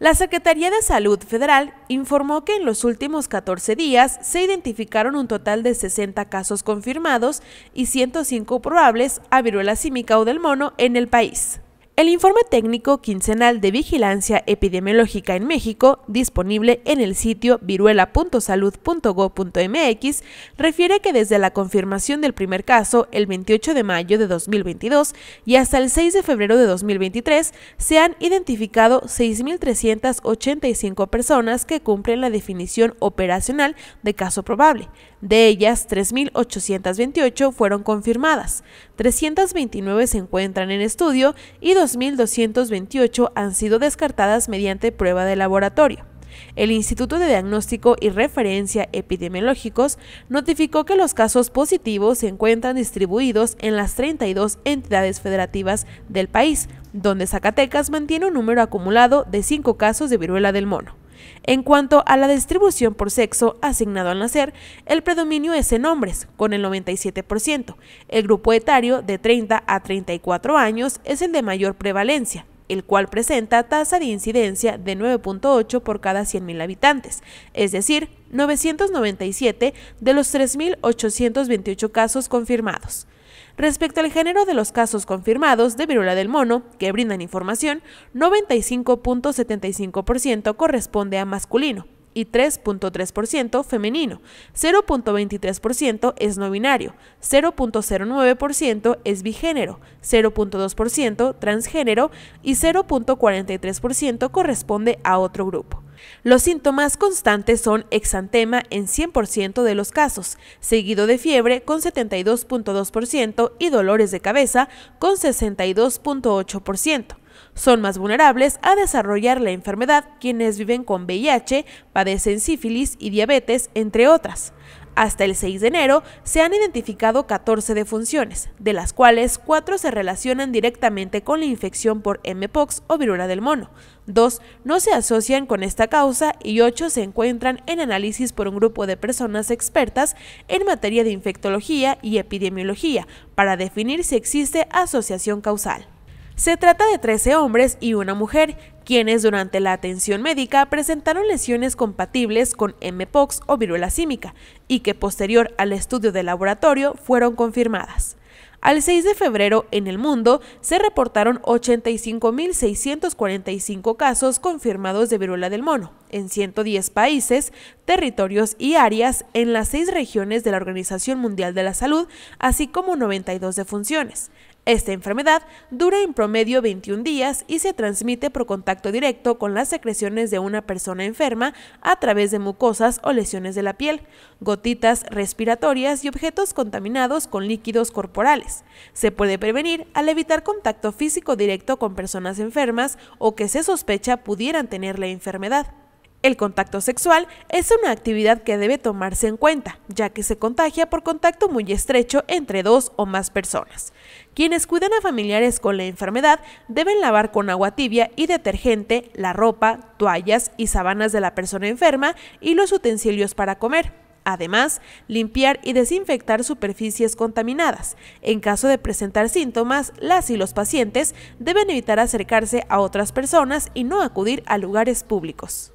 La Secretaría de Salud Federal informó que en los últimos 14 días se identificaron un total de 60 casos confirmados y 105 probables a viruela símica o del mono en el país. El informe técnico quincenal de vigilancia epidemiológica en México, disponible en el sitio viruela.salud.gov.mx, refiere que desde la confirmación del primer caso el 28 de mayo de 2022 y hasta el 6 de febrero de 2023 se han identificado 6.385 personas que cumplen la definición operacional de caso probable. De ellas, 3.828 fueron confirmadas, 329 se encuentran en estudio y 2.228 han sido descartadas mediante prueba de laboratorio. El Instituto de Diagnóstico y Referencia Epidemiológicos notificó que los casos positivos se encuentran distribuidos en las 32 entidades federativas del país, donde Zacatecas mantiene un número acumulado de 5 casos de viruela del mono. En cuanto a la distribución por sexo asignado al nacer, el predominio es en hombres, con el 97%. El grupo etario de 30 a 34 años es el de mayor prevalencia, el cual presenta tasa de incidencia de 9.8 por cada 100.000 habitantes, es decir, 997 de los 3.828 casos confirmados. Respecto al género de los casos confirmados de viruela del mono, que brindan información, 95.75% corresponde a masculino y 3.3% femenino, 0.23% es no binario, 0.09% es bigénero, 0.2% transgénero y 0.43% corresponde a otro grupo. Los síntomas constantes son exantema en 100% de los casos, seguido de fiebre con 72.2% y dolores de cabeza con 62.8%. Son más vulnerables a desarrollar la enfermedad quienes viven con VIH, padecen sífilis y diabetes, entre otras. Hasta el 6 de enero se han identificado 14 defunciones, de las cuales 4 se relacionan directamente con la infección por Mpox o viruela del mono, 2 no se asocian con esta causa y 8 se encuentran en análisis por un grupo de personas expertas en materia de infectología y epidemiología para definir si existe asociación causal. Se trata de 13 hombres y una mujer, quienes durante la atención médica presentaron lesiones compatibles con MPOX o viruela símica y que posterior al estudio de laboratorio fueron confirmadas. Al 6 de febrero en el mundo se reportaron 85.645 casos confirmados de viruela del mono en 110 países, territorios y áreas en las seis regiones de la Organización Mundial de la Salud, así como 92 defunciones. Esta enfermedad dura en promedio 21 días y se transmite por contacto directo con las secreciones de una persona enferma a través de mucosas o lesiones de la piel, gotitas respiratorias y objetos contaminados con líquidos corporales. Se puede prevenir al evitar contacto físico directo con personas enfermas o que se sospecha pudieran tener la enfermedad. El contacto sexual es una actividad que debe tomarse en cuenta, ya que se contagia por contacto muy estrecho entre dos o más personas. Quienes cuidan a familiares con la enfermedad deben lavar con agua tibia y detergente la ropa, toallas y sabanas de la persona enferma y los utensilios para comer. Además, limpiar y desinfectar superficies contaminadas. En caso de presentar síntomas, las y los pacientes deben evitar acercarse a otras personas y no acudir a lugares públicos.